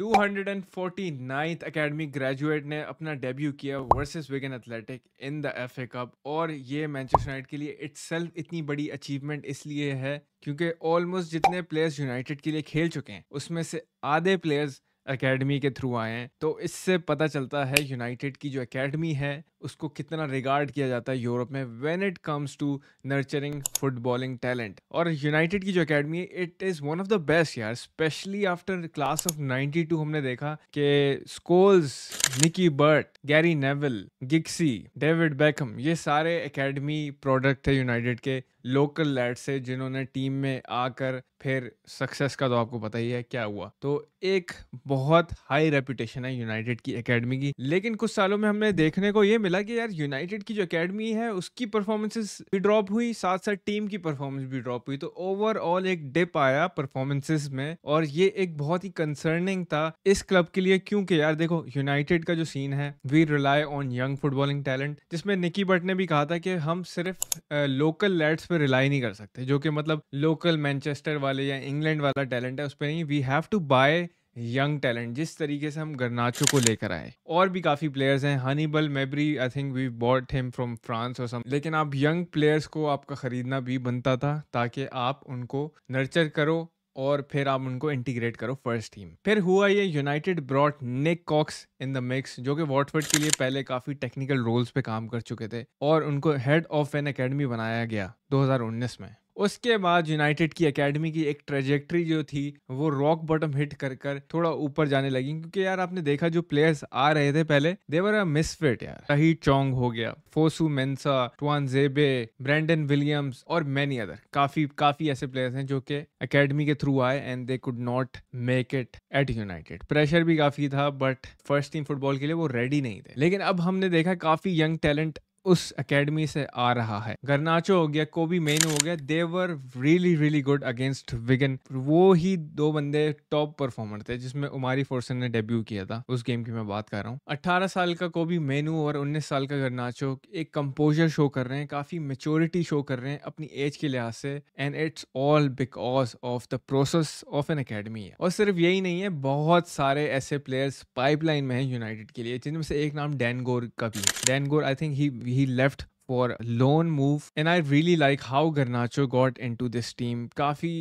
To hundred and forty ninth academy graduate ने अपना debut किया versus Wigan Athletic in the F A cup और ये Manchester United के लिए इट्स इतनी बड़ी अचीवमेंट इसलिए है क्योंकि ऑलमोस्ट जितने प्लेयर्स यूनाइटेड के लिए खेल चुके हैं उसमें से आधे प्लेयर्स अकेडमी के थ्रू आए हैं तो इससे पता चलता है यूनाइटेड की जो अकेडमी है उसको कितना रिगार्ड किया जाता है यूरोप में when it comes to nurturing footballing talent और यूनाइटेड की जो एकेडमी है it is one of the best यार स्पेशली आफ्टर क्लास ऑफ 92 हमने देखा कि Scholes Nicky Butt Gary Neville Giggsy David Beckham ये सारे एकेडमी प्रोडक्ट थे यूनाइटेड के लोकल लैड से जिन्होंने टीम में आकर फिर सक्सेस का तो आपको पता ही है क्या हुआ तो एक बहुत हाई रेपुटेशन है यूनाइटेड की एकेडमी की लेकिन कुछ सालों में हमने देखने को ये मिला मिला कि यार यूनाइटेड की जो एकेडमी है उसकी परफॉर्मेंसेस भी ड्रॉप हुई साथ साथ टीम की परफॉर्मेंस भी ड्रॉप हुई तो ओवरऑल एक डिप आया परफॉर्मेंसेस में और ये एक बहुत ही कंसर्निंग था इस क्लब के लिए क्योंकि यार देखो यूनाइटेड का जो सीन है we rely on young footballing talent जिसमें निकी बट ने भी कहा था कि हम सिर्फ लोकल लेट्स पर रिलाई नहीं कर सकते जो कि मतलब लोकल मैनचेस्टर वाले या इंग्लैंड वाला टैलेंट है उस पर नहीं we have to buy young talent जिस तरीके से हम गरनाचो को लेकर आए और भी काफ़ी प्लेयर्स हैं Hannibal Mejbri I think we bought him from France और सम लेकिन आप यंग प्लेयर्स को आपका ख़रीदना भी बनता था ताकि आप उनको नर्चर करो और फिर आप उनको इंटीग्रेट करो फर्स्ट टीम फिर हुआ ये United brought Nick Cox in the mix जो कि वॉटफर्ड के लिए पहले काफ़ी टेक्निकल रोल्स पे काम कर चुके थे और उनको हेड ऑफ एन अकेडमी बनाया गया 2019 में उसके बाद यूनाइटेड की एकेडमी की एक ट्रेजेक्ट्री जो थी वो रॉक बॉटम हिट कर कर थोड़ा ऊपर जाने लगी क्योंकि यार आपने देखा जो प्लेयर्स आ रहे थे पहले देवर अ मिसफिट यार रही चोंग हो गया फोसू Mensah Tuanzebe Brandon Williams और मैनी अदर काफी काफी ऐसे प्लेयर्स हैं जो कि अकेडमी के थ्रू आए and they could not make it at United pressure भी काफी था बट फर्स्ट टीम फुटबॉल के लिए वो रेडी नहीं थे लेकिन अब हमने देखा काफी यंग टैलेंट उस एकेडमी से आ रहा है गरनाचो हो गया कोबी मेन हो गया they were really really good against Wigan वो ही दो बंदे टॉप परफॉर्मर थे जिसमें उमारी फोर्सन ने डेब्यू किया था उस गेम की मैं बात कर रहा हूँ 18 साल का कोबी मेनू और 19 साल का गरनाचो एक कंपोजर शो कर रहे हैं काफी मेच्योरिटी शो कर रहे हैं अपनी एज के लिहाज से and it's all because of the process of an academy और सिर्फ यही नहीं है बहुत सारे ऐसे प्लेयर्स पाइपलाइन में है यूनाइटेड के लिए जिनमें से एक नाम डैनगोर का भी Dan Gore I think he he left for loan move and I really like how Garnacho got into this team. काफी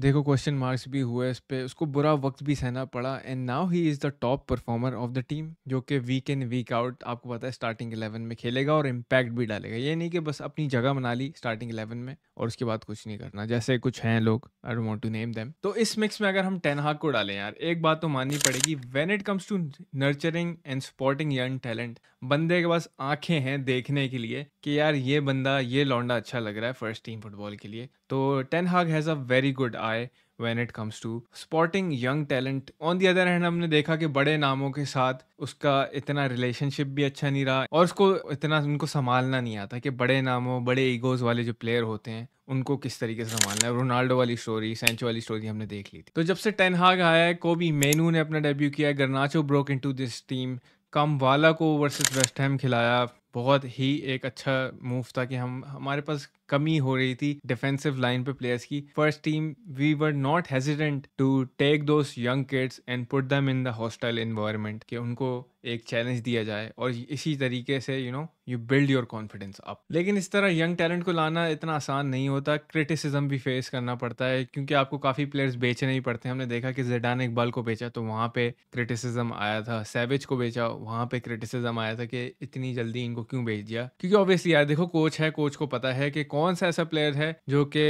देखो क्वेश्चन मार्क्स भी हुए इस पर उसको बुरा वक्त भी सहना पड़ा and now he is the top performer of the team जो कि वीक इन वीक आउट आपको पता है स्टार्टिंग इलेवन में खेलेगा और इम्पैक्ट भी डालेगा ये नहीं कि बस अपनी जगह बना ली स्टार्टिंग इलेवन में और उसके बाद कुछ नहीं करना जैसे कुछ हैं लोग I don't to name them तो इस मिक्स में अगर हम हाक को डालें यार एक बात तो माननी पड़ेगी when it comes to nurturing and supporting young talent बंदे के पास आंखें हैं देखने के लिए कि यार ये बंदा ये लौंडा अच्छा लग रहा है फर्स्ट टीम फुटबॉल के लिए तो ten Hag has a very good eye when it comes to spotting young talent on the other hand हमने देखा कि बड़े नामों के साथ उसका इतना रिलेशनशिप भी अच्छा नहीं रहा और उसको इतना उनको संभालना नहीं आता कि बड़े नामों बड़े ईगोज वाले जो प्लेयर होते हैं उनको किस तरीके से संभालना है रोनाल्डो वाली स्टोरी सेंचो वाली स्टोरी हमने देख ली थी तो जब से टेनहाग आया है कोबी मेनू ने अपना डेब्यू किया है Garnacho broke into this team come कम वाला को वर्सेज वेस्ट हैम खिलाया बहुत ही एक अच्छा मूव था कि हम हमारे पास कमी हो रही थी डिफेंसिव लाइन पे प्लेयर्स की first team we were not hesitant to take those young kids and put them in the hostile environment कि उनको एक चैलेंज दिया जाए और इसी तरीके से you know you build your confidence up लेकिन इस तरह यंग टैलेंट को लाना इतना आसान नहीं होता क्रिटिसिज्म भी फेस करना पड़ता है क्योंकि आपको काफ़ी प्लेयर्स बेचने ही पड़ते हैं हमने देखा कि जेडान इकबाल को बेचा तो वहाँ पे क्रिटिसिज्म आया था सैवेज को बेचा वहाँ पे क्रिटिसिज्म आया था कि इतनी जल्दी इनको क्यों बेच दिया क्योंकि ऑब्वियसली यार देखो कोच है कोच को पता है कि कौन सा ऐसा प्लेयर है जो कि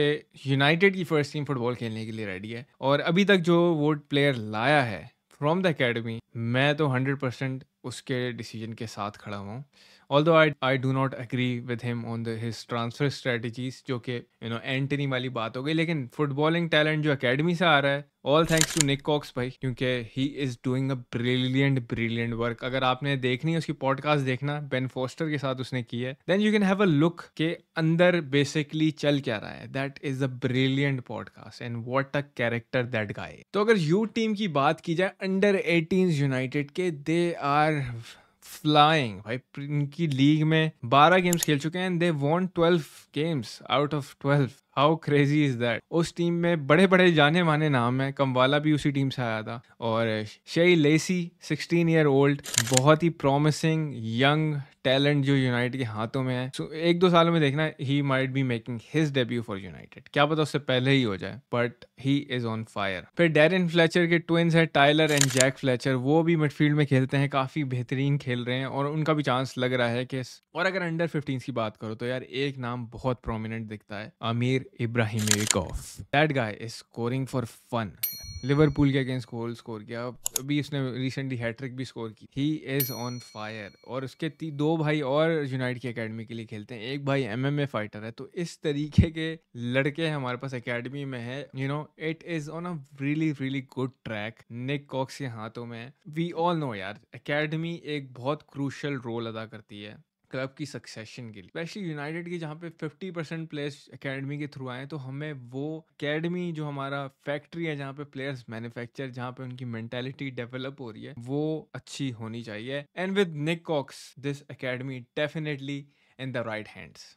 यूनाइटेड की फर्स्ट टीम फुटबॉल खेलने के लिए रेडी है और अभी तक जो वो प्लेयर लाया है फ्रॉम द अकेडमी मैं तो हंड्रेड परसेंट उसके डिसीजन के साथ खड़ा हुआ हूँ although I I do not agree with him on the his transfer strategies जो कि यू नो एंटनी वाली बात हो गई लेकिन फुटबॉलिंग टैलेंट जो अकेडमी से आ रहा है all thanks to Nick Cox भाई क्योंकि he is doing a brilliant brilliant work अगर आपने देखनी है उसकी पॉडकास्ट देखना बेन फोस्टर के साथ उसने की है then you can have a look के अंदर बेसिकली चल क्या रहा है that is a brilliant podcast and what a character that guy तो अगर यू टीम की बात की जाए अंडर एटीन यूनाइटेड के दे आर फ्लाइंग भाई इनकी लीग में 12 गेम्स खेल चुके हैं and they won 12 games out of how crazy is that उस टीम में बड़े बड़े जाने माने नाम है कम्बाला भी उसी टीम से आया था और Shea Lacey sixteen year old बहुत ही प्रोमिसिंग यंग टैलेंट जो यूनाइटेड के हाथों में है so, एक दो सालों में देखना he might be making his debut for United क्या पता उससे पहले ही हो जाए but he is on fire फिर डेरिन फ्लेचर के ट्विंस है टाइलर एंड जैक फ्लेचर वो भी मिडफील्ड में खेलते हैं काफ़ी बेहतरीन खेल रहे हैं और उनका भी चांस लग रहा है कि और अगर अंडर फिफ्टीन की बात करो तो यार एक नाम बहुत प्रोमिनेंट दिखता है आमिर फिर that guy is scoring for fun Liverpool के अगेंस्ट गोल स्कोर किया अभी उसने रिसेंटली हैट्रिक भी स्कोर की ही इज ऑन फायर और उसके ती, दो भाई और यूनाइट की अकेडमी के लिए खेलते हैं एक भाई एमएमए फाइटर है तो इस तरीके के लड़के हमारे पास अकेडमी में है you know it is on a really really good track Nick Cox के हाथों में वी ऑल नो यार अकेडमी एक बहुत क्रूशल रोल अदा करती है क्लब की सक्सेशन के लिए स्पेशली यूनाइटेड की जहाँ पे 50 परसेंट प्लेयर्स अकेडमी के थ्रू आए तो हमें वो अकेडमी जो हमारा फैक्ट्री है जहाँ पे प्लेयर्स मैन्युफैक्चर जहाँ पे उनकी मेंटेलिटी डेवलप हो रही है वो अच्छी होनी चाहिए and with Nick Cox this academy definitely in the right hands